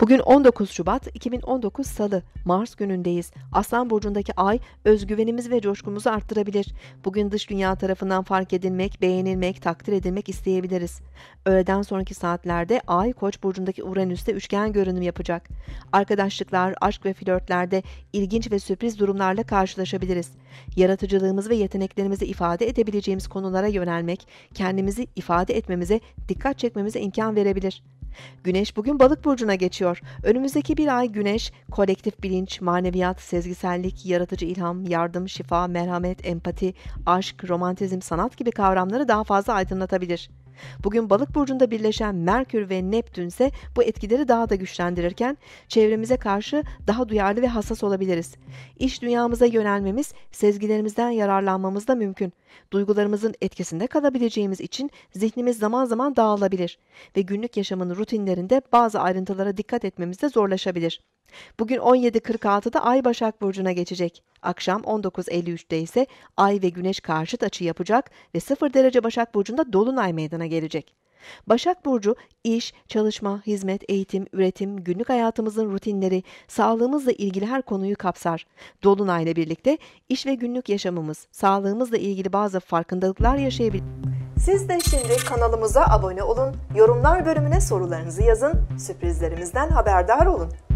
Bugün 19 Şubat 2019 Salı, Mars günündeyiz. Aslan burcundaki ay özgüvenimiz ve coşkumuzu arttırabilir. Bugün dış dünya tarafından fark edilmek, beğenilmek, takdir edilmek isteyebiliriz. Öğleden sonraki saatlerde ay Koç burcundaki Uranüs'te üçgen görünüm yapacak. Arkadaşlıklar, aşk ve flörtlerde ilginç ve sürpriz durumlarla karşılaşabiliriz. Yaratıcılığımız ve yeteneklerimizi ifade edebileceğimiz konulara yönelmek, kendimizi ifade etmemize, dikkat çekmemize imkan verebilir. Güneş bugün balık burcuna geçiyor. Önümüzdeki bir ay güneş kolektif bilinç, maneviyat, sezgisellik, yaratıcı ilham, yardım, şifa, merhamet, empati, aşk, romantizm, sanat gibi kavramları daha fazla aydınlatabilir. Bugün balık burcunda birleşen Merkür ve Neptün ise bu etkileri daha da güçlendirirken çevremize karşı daha duyarlı ve hassas olabiliriz. İş dünyamıza yönelmemiz, sezgilerimizden yararlanmamız da mümkün. Duygularımızın etkisinde kalabileceğimiz için zihnimiz zaman zaman dağılabilir ve günlük yaşamın rutinlerinde bazı ayrıntılara dikkat etmemiz de zorlaşabilir. Bugün 17.46'da Ay Başak Burcu'na geçecek. Akşam 19.53'te ise Ay ve Güneş karşıt açı yapacak ve 0 derece Başak Burcu'nda Dolunay meydana gelecek. Başak Burcu, iş, çalışma, hizmet, eğitim, üretim, günlük hayatımızın rutinleri, sağlığımızla ilgili her konuyu kapsar. Dolunay ile birlikte iş ve günlük yaşamımız, sağlığımızla ilgili bazı farkındalıklar yaşayabilir. Siz de şimdi kanalımıza abone olun, yorumlar bölümüne sorularınızı yazın, sürprizlerimizden haberdar olun.